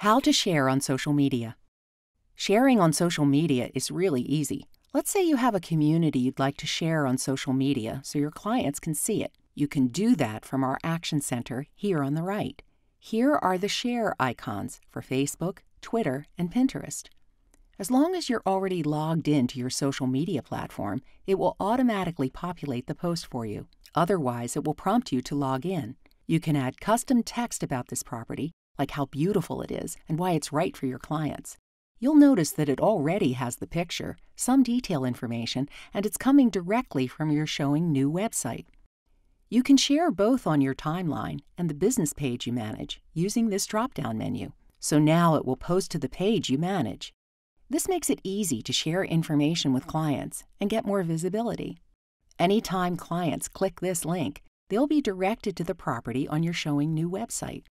How to share on social media. Sharing on social media is really easy. Let's say you have a community you'd like to share on social media so your clients can see it. You can do that from our Action Center here on the right. Here are the share icons for Facebook, Twitter, and Pinterest. As long as you're already logged in to your social media platform, it will automatically populate the post for you. Otherwise, it will prompt you to log in. You can add custom text about this property like how beautiful it is and why it's right for your clients. You'll notice that it already has the picture, some detail information, and it's coming directly from your Showing New website. You can share both on your timeline and the business page you manage using this drop-down menu, so now it will post to the page you manage. This makes it easy to share information with clients and get more visibility. Anytime clients click this link, they'll be directed to the property on your Showing New website.